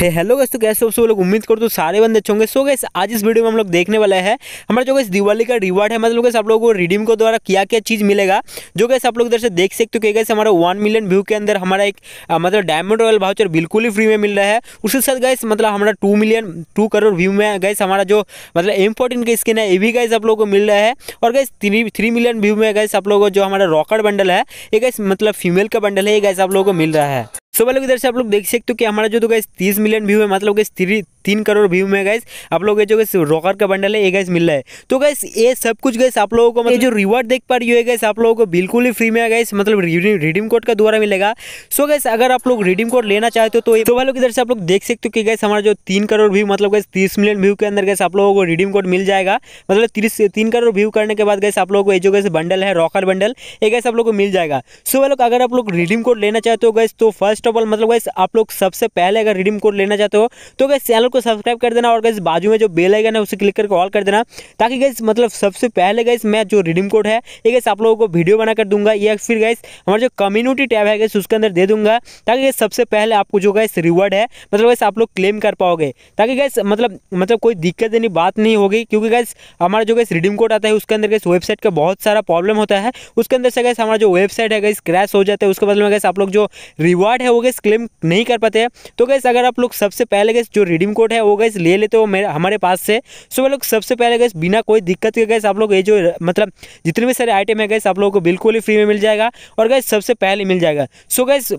हे hello guys तो कैसे हो सब लोग उम्मीद करो तो सारे बंदे अच्छे होंगे सो गैस आज इस वीडियो में हम लोग देखने वाले हैं हमारा जो गैस दिवाली का रिवार्ड है मतलब गैस आप लोगों को रिडीम को द्वारा क्या क्या चीज़ मिलेगा जो गैस आप लोग इधर से देख सकते हो कि गैस हमारा वन मिलियन व्यू के अंदर हमारा एक आ, मतलब डायमंड रॉयल भाउचर बिल्कुल ही फ्री में मिल रहा है उसके साथ गैस मतलब हमारा two million two crore view में गैस हमारा जो मतलब एम का स्किन है ये भी गैस आप लोग को मिल रहा है और guys three three million view में गैस आप लोगों को जो हमारा रॉकेट बंडल है ये गैस मतलब फीमेल का बंडल है ये गैस आप लोगों को मिल रहा है सो वालों इधर से आप लोग देख सकते हो कि हमारा जो तो गैस तीस मिलियन व्यू है मतलब गैस थ्री तीन करोड़ व्यू में गैस आप लोग जो गैस रॉकर का बंडल है ये गैस मिल रहा है तो गैस ये सब कुछ गैस आप लोगों को मतलब जो रिवॉर्ड देख पा रही है गैस आप लोगों को बिल्कुल ही फ्री में गैस मतलब रिडीम कोड का द्वारा मिलेगा सो गैस अगर आप लोग रिडीम कोड लेना चाहते हो तो वालों की तरफ से आप लोग देख सकते हो कि गैस हमारा जो तीन करोड़ व्यू मतलब गैस तीस मिलियन व्यू के अंदर गैस आप लोगों को रिडीम कोड मिल जाएगा मतलब तीस तीन करोड़ व्यू करने के बाद गैस आप लोगों को जो गैस बंडल है रॉकर बंडल ये गैस आप लोग को मिल जाएगा सो वालों अगर आप लोग रिडीम कोड लेना चाहते हो गैस तो फर्स्ट ऑफ ऑल मतलब गैस आप लोग सबसे पहले अगर रिडीम कोड लेना चाहते हो तो गैस चैनल को सब्सक्राइब कर देना और गैस बाजू में जो बेल आएगा ना उसे क्लिक करके ऑल कर देना ताकि गैस मतलब सबसे पहले गैस मैं जो रिडीम कोड है ये गैस आप लोगों को वीडियो बना कर दूंगा या फिर गैस हमारे जो कम्युनिटी टैब है गैस उसके अंदर दे दूंगा ताकि गैस सबसे पहले आपको जो गैस रिवॉर्ड है मतलब गैस आप लोग क्लेम कर पाओगे ताकि गैस मतलब मतलब कोई दिक्कत देनी बात नहीं होगी क्योंकि गैस हमारा जो गैस रिडीम कोड आता है उसके अंदर गैस वेबसाइट का बहुत सारा प्रॉब्लम होता है उसके अंदर से गैस हमारा जो वेबसाइट है गैस क्रैश हो जाता है उसके बदले में गैस आप लोग जो रिवॉर्ड है वो गैस क्लेम नहीं कर पाते हैं तो गैस अगर आप लोग सबसे पहले गैस जो रिडीम कोड कोड है वो गैस ले लेते हो मेरे हमारे पास से सो वो लोग सबसे पहले गैस बिना कोई दिक्कत के गैस आप लोग ये जो मतलब जितने भी सारे आइटम है गैस आप लोगों को बिल्कुल ही फ्री में मिल जाएगा और गैस सबसे पहले मिल जाएगा सो गैस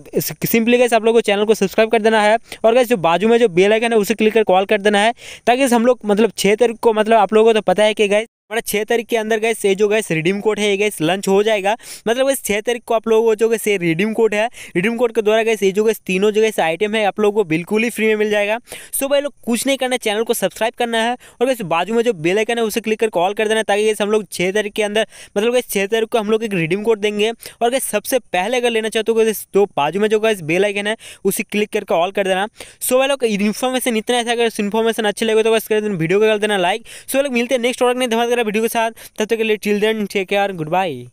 सिंपली गैस आप लोग को चैनल को सब्सक्राइब कर देना है और गैस जो बाजू में जो बेलाइकन है उसे क्लिक कर कॉल कर देना है ताकि हम लोग मतलब छः तारीख को मतलब आप लोगों को तो पता है कि गैस हमारा छः तारीख के अंदर गए से जो गए रिडीम कोड है ये गए लंच हो जाएगा मतलब इस छः तारीख को आप लोगों को जो गए रिडीम कोड है रिडीम कोड के द्वारा गए ये जो गए तीनों जो गए आइटम है आप लोगों को बिल्कुल ही फ्री में मिल जाएगा सो भाई लोग कुछ नहीं करना चैनल को सब्सक्राइब करना है और वैसे बाजू में जो बेल आइकन है उसे क्लिक कर कॉल कर देना ताकि जैसे हम लोग छः तारीख के अंदर मतलब गए छः तारीख को हम लोग एक रिडीम कोड देंगे और गए सबसे पहले अगर लेना चाहते हो तो बाजू में जो गैस बेल आइकन है उसे क्लिक करके ऑल कर देना सो भाई लोग इन्फॉर्मेशन इतना ऐसा अगर इन्फॉर्मेशन अच्छी लगे तो बस कर देना वीडियो को कर देना लाइक सो लोग मिलते हैं नेक्स्ट प्रोडक्ट नहीं धमाल वीडियो के साथ तब तक के लिए children take care good bye